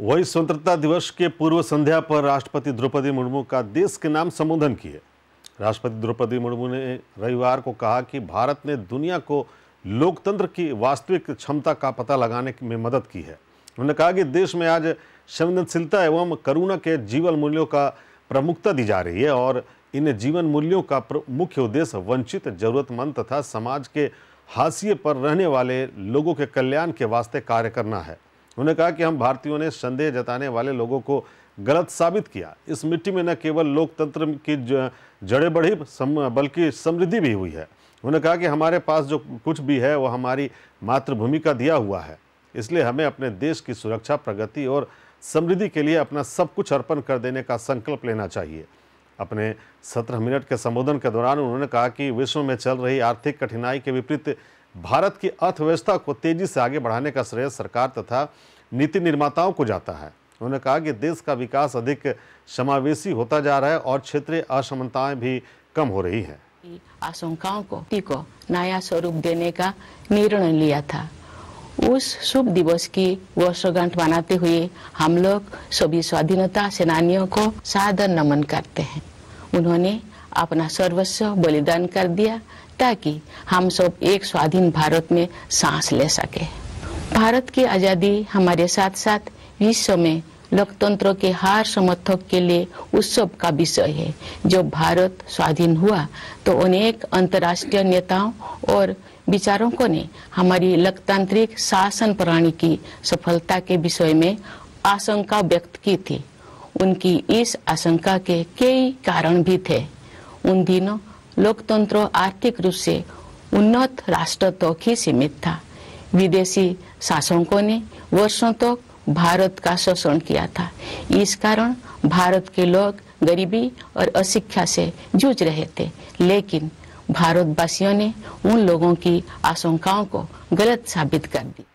वही स्वतंत्रता दिवस के पूर्व संध्या पर राष्ट्रपति द्रौपदी मुर्मू का देश के नाम संबोधन किए राष्ट्रपति द्रौपदी मुर्मू ने रविवार को कहा कि भारत ने दुनिया को लोकतंत्र की वास्तविक क्षमता का पता लगाने में मदद की है उन्होंने कहा कि देश में आज संवेदनशीलता एवं करुणा के जीवन मूल्यों का प्रमुखता दी जा रही है और इन जीवन मूल्यों का मुख्य उद्देश्य वंचित जरूरतमंद तथा समाज के हाशिए पर रहने वाले लोगों के कल्याण के वास्ते कार्य करना है उन्होंने कहा कि हम भारतीयों ने संदेह जताने वाले लोगों को गलत साबित किया इस मिट्टी में न केवल लोकतंत्र की जड़ें बढ़ी सम, बल्कि समृद्धि भी हुई है उन्होंने कहा कि हमारे पास जो कुछ भी है वह हमारी मातृभूमि का दिया हुआ है इसलिए हमें अपने देश की सुरक्षा प्रगति और समृद्धि के लिए अपना सब कुछ अर्पण कर देने का संकल्प लेना चाहिए अपने सत्रह मिनट के संबोधन के दौरान उन्होंने कहा कि विश्व में चल रही आर्थिक कठिनाई के विपरीत भारत की अर्थव्यवस्था को तेजी से आगे बढ़ाने का श्रेय सरकार तथा नीति निर्माताओं को जाता है उन्होंने कहा कि देश का विकास अधिक समावेशी होता जा रहा है और क्षेत्रीय असमानताएं भी कम हो रही है आशंकाओं को को नया स्वरूप देने का निर्णय लिया था उस शुभ दिवस की वर्षगांठ मनाते हुए हम लोग सभी स्वाधीनता सेनानियों को सादर नमन करते हैं उन्होंने अपना सर्वस्व बलिदान कर दिया की हम सब एक स्वाधीन भारत में सांस ले सके भारत की आज़ादी हमारे साथ साथ विश्व में लोकतंत्र के हार समर्थक के लिए उत्सव का विषय है जब भारत स्वाधीन हुआ तो अनेक अंतर्राष्ट्रीय नेताओं और विचारकों ने हमारी लोकतांत्रिक शासन प्रणाली की सफलता के विषय में आशंका व्यक्त की थी उनकी इस आशंका के कई कारण भी थे उन दिनों लोकतंत्र आर्थिक रूप से उन्नत राष्ट्र तक ही सीमित था विदेशी शासकों ने वर्षों तक तो भारत का शोषण किया था इस कारण भारत के लोग गरीबी और अशिक्षा से जूझ रहे थे लेकिन भारतवासियों ने उन लोगों की आशंकाओं को गलत साबित कर दी